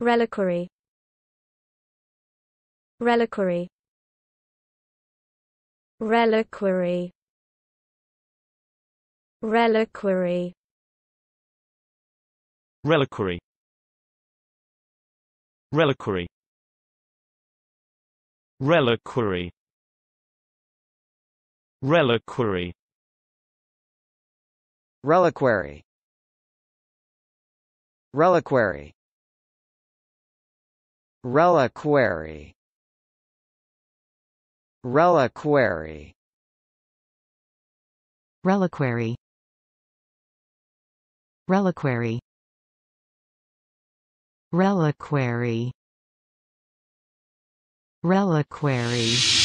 Reliquary Reliquary Reliquary Reliquary Reliquary Reliquary Reliquary Reliquary Reliquary Reliquary Reliquary Reliquary Reliquary Reliquary Reliquary Reliquary